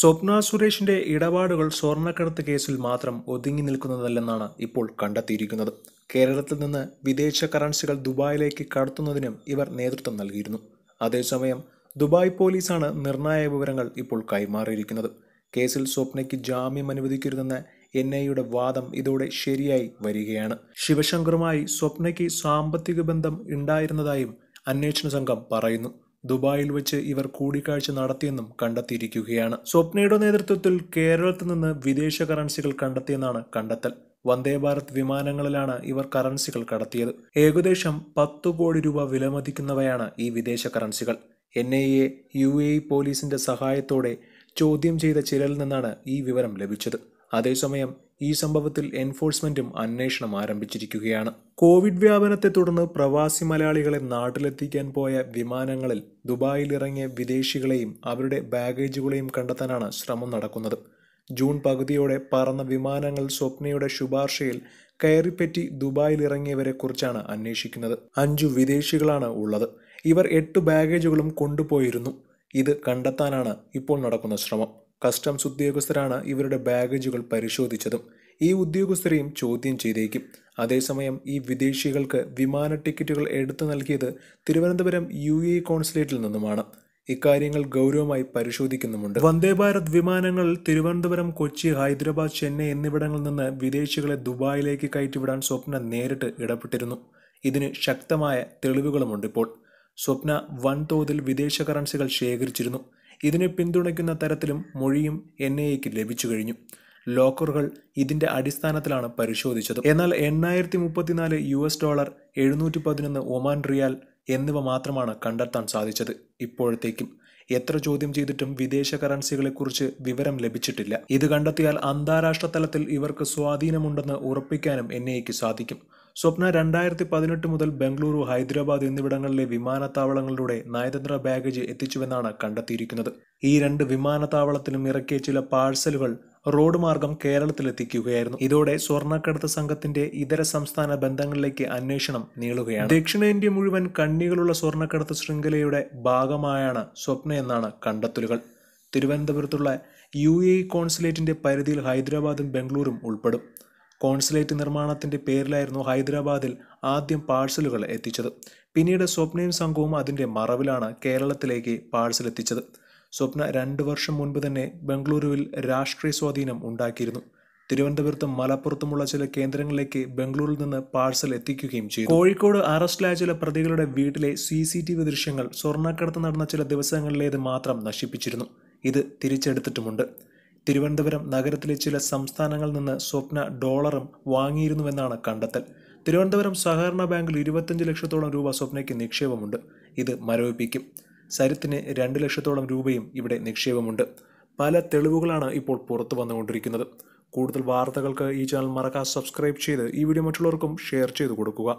സ്വപ്ന സുരേഷിന്റെ ഇടപാടുകൾ സ്വർണ്ണക്കടത്ത് കേസിൽ മാത്രം ഒതുങ്ങി നിൽക്കുന്നതല്ലെന്നാണ് ഇപ്പോൾ കണ്ടെത്തിയിരിക്കുന്നത് കേരളത്തിൽ നിന്ന് വിദേശ കറൻസികൾ ദുബായിലേക്ക് കടത്തുന്നതിനും ഇവർ നേതൃത്വം നൽകിയിരുന്നു അതേസമയം ദുബായ് പോലീസാണ് നിർണായക വിവരങ്ങൾ ഇപ്പോൾ കൈമാറിയിരിക്കുന്നത് കേസിൽ സ്വപ്നയ്ക്ക് ജാമ്യം അനുവദിക്കരുതെന്ന എൻ ഐയുടെ വാദം ഇതോടെ ശരിയായി വരികയാണ് ശിവശങ്കറുമായി സ്വപ്നയ്ക്ക് സാമ്പത്തിക ബന്ധം ഉണ്ടായിരുന്നതായും അന്വേഷണ സംഘം പറയുന്നു ദുബായിൽ വെച്ച് ഇവർ കൂടിക്കാഴ്ച നടത്തിയെന്നും കണ്ടെത്തിയിരിക്കുകയാണ് സ്വപ്നയുടെ നേതൃത്വത്തിൽ കേരളത്തിൽ നിന്ന് വിദേശ കറൻസികൾ കണ്ടെത്തിയെന്നാണ് കണ്ടെത്തൽ വന്ദേ ഭാരത് വിമാനങ്ങളിലാണ് ഇവർ കറൻസികൾ കടത്തിയത് ഏകദേശം പത്തു കോടി രൂപ വിലമതിക്കുന്നവയാണ് ഈ വിദേശ കറൻസികൾ N I A U A പോലീസിന്റെ സഹായത്തോടെ ചോദ്യം ചെയ്ത ചിലരിൽ നിന്നാണ് ഈ വിവരം ലഭിച്ചത് അതേസമയം ഈ സംഭവത്തിൽ എൻഫോഴ്സ്മെന്റും അന്വേഷണം ആരംഭിച്ചിരിക്കുകയാണ് കോവിഡ് വ്യാപനത്തെ തുടർന്ന് പ്രവാസി മലയാളികളെ നാട്ടിലെത്തിക്കാൻ പോയ വിമാനങ്ങളിൽ ദുബായിൽ ഇറങ്ങിയ വിദേശികളെയും അവരുടെ ബാഗേജുകളെയും കണ്ടെത്താനാണ് ശ്രമം നടക്കുന്നത് ജൂൺ പകുതിയോടെ പറന്ന വിമാനങ്ങൾ സ്വപ്നയുടെ ശുപാർശയിൽ കയറിപ്പറ്റി ദുബായിൽ ഇറങ്ങിയവരെ കുറിച്ചാണ് അന്വേഷിക്കുന്നത് അഞ്ചു വിദേശികളാണ് ഉള്ളത് ഇവർ എട്ട് ബാഗേജുകളും കൊണ്ടുപോയിരുന്നു ഇത് കണ്ടെത്താനാണ് ഇപ്പോൾ നടക്കുന്ന ശ്രമം കസ്റ്റംസ് ഉദ്യോഗസ്ഥരാണ് ഇവരുടെ ബാഗേജുകൾ പരിശോധിച്ചതും ഈ ഉദ്യോഗസ്ഥരെയും ചോദ്യം ചെയ്തേക്കും അതേസമയം ഈ വിദേശികൾക്ക് വിമാന ടിക്കറ്റുകൾ എടുത്തു നൽകിയത് തിരുവനന്തപുരം യു എ കോൺസുലേറ്റിൽ നിന്നുമാണ് ഇക്കാര്യങ്ങൾ ഗൗരവമായി പരിശോധിക്കുന്നുമുണ്ട് വന്ദേ ഭാരത് വിമാനങ്ങൾ തിരുവനന്തപുരം കൊച്ചി ഹൈദരാബാദ് ചെന്നൈ എന്നിവിടങ്ങളിൽ നിന്ന് വിദേശികളെ ദുബായിലേക്ക് കയറ്റിവിടാൻ സ്വപ്ന നേരിട്ട് ഇടപെട്ടിരുന്നു ഇതിന് ശക്തമായ തെളിവുകളുമുണ്ട് ഇപ്പോൾ സ്വപ്ന വൻതോതിൽ വിദേശ കറൻസികൾ ശേഖരിച്ചിരുന്നു ഇതിനെ പിന്തുണയ്ക്കുന്ന തരത്തിലും മൊഴിയും എൻ ഐക്ക് ലഭിച്ചു കഴിഞ്ഞു ലോക്കറുകൾ ഇതിന്റെ അടിസ്ഥാനത്തിലാണ് പരിശോധിച്ചത് എന്നാൽ എണ്ണായിരത്തി മുപ്പത്തിനാല് യു എസ് ഡോളർ എഴുന്നൂറ്റി പതിനൊന്ന് ഒമാൻ റിയാൽ എന്നിവ മാത്രമാണ് കണ്ടെത്താൻ സാധിച്ചത് ഇപ്പോഴത്തേക്കും എത്ര ചോദ്യം ചെയ്തിട്ടും വിദേശ കറൻസികളെക്കുറിച്ച് വിവരം ലഭിച്ചിട്ടില്ല ഇത് കണ്ടെത്തിയാൽ അന്താരാഷ്ട്ര തലത്തിൽ ഇവർക്ക് സ്വാധീനമുണ്ടെന്ന് ഉറപ്പിക്കാനും എൻ സാധിക്കും സ്വപ്ന രണ്ടായിരത്തി പതിനെട്ട് മുതൽ ബംഗളൂരു ഹൈദരാബാദ് എന്നിവിടങ്ങളിലെ വിമാനത്താവളങ്ങളിലൂടെ നയതന്ത്ര ബാഗേജ് എത്തിച്ചുവെന്നാണ് കണ്ടെത്തിയിരിക്കുന്നത് ഈ രണ്ട് വിമാനത്താവളത്തിലും ഇറക്കിയ ചില പാഴ്സലുകൾ റോഡ് മാർഗം കേരളത്തിലെത്തിക്കുകയായിരുന്നു ഇതോടെ സ്വർണ്ണക്കടത്ത് സംഘത്തിന്റെ ഇതര സംസ്ഥാന ബന്ധങ്ങളിലേക്ക് അന്വേഷണം നീളുകയാണ് ദക്ഷിണേന്ത്യ മുഴുവൻ കണ്ണികളുള്ള സ്വർണ്ണക്കടത്ത് ശൃംഖലയുടെ ഭാഗമായാണ് സ്വപ്ന എന്നാണ് കണ്ടെത്തലുകൾ തിരുവനന്തപുരത്തുള്ള യു എ കോൺസുലേറ്റിന്റെ പരിധിയിൽ ഹൈദരാബാദും ബംഗളൂരും ഉൾപ്പെടും കോൺസുലേറ്റ് നിർമ്മാണത്തിന്റെ പേരിലായിരുന്നു ഹൈദരാബാദിൽ ആദ്യം പാഴ്സലുകൾ എത്തിച്ചത് പിന്നീട് സ്വപ്നയും സംഘവും അതിന്റെ മറവിലാണ് കേരളത്തിലേക്ക് പാഴ്സൽ എത്തിച്ചത് സ്വപ്ന രണ്ട് വർഷം മുൻപ് തന്നെ ബംഗളൂരുവിൽ രാഷ്ട്രീയ സ്വാധീനം ഉണ്ടാക്കിയിരുന്നു തിരുവനന്തപുരത്തും മലപ്പുറത്തുമുള്ള ചില കേന്ദ്രങ്ങളിലേക്ക് ബംഗളൂരിൽ നിന്ന് പാഴ്സൽ എത്തിക്കുകയും ചെയ്തു കോഴിക്കോട് അറസ്റ്റിലായ ചില പ്രതികളുടെ വീട്ടിലെ സി സി ടി വി ദൃശ്യങ്ങൾ സ്വർണ്ണക്കടത്ത് നടന്ന ചില ദിവസങ്ങളിലേത് മാത്രം നശിപ്പിച്ചിരുന്നു ഇത് തിരിച്ചെടുത്തിട്ടുമുണ്ട് തിരുവനന്തപുരം നഗരത്തിലെ ചില സംസ്ഥാനങ്ങളിൽ നിന്ന് സ്വപ്ന ഡോളറും വാങ്ങിയിരുന്നുവെന്നാണ് കണ്ടെത്തൽ തിരുവനന്തപുരം സഹകരണ ബാങ്കിൽ ഇരുപത്തഞ്ച് ലക്ഷത്തോളം രൂപ സ്വപ്നയ്ക്ക് നിക്ഷേപമുണ്ട് ഇത് മരവിപ്പിക്കും സരിത്തിന് രണ്ട് ലക്ഷത്തോളം രൂപയും ഇവിടെ നിക്ഷേപമുണ്ട് പല തെളിവുകളാണ് ഇപ്പോൾ പുറത്തു വന്നുകൊണ്ടിരിക്കുന്നത് കൂടുതൽ വാർത്തകൾക്ക് ഈ ചാനൽ മറക്കാതെ സബ്സ്ക്രൈബ് ചെയ്ത് ഈ വീഡിയോ മറ്റുള്ളവർക്കും ഷെയർ ചെയ്ത് കൊടുക്കുക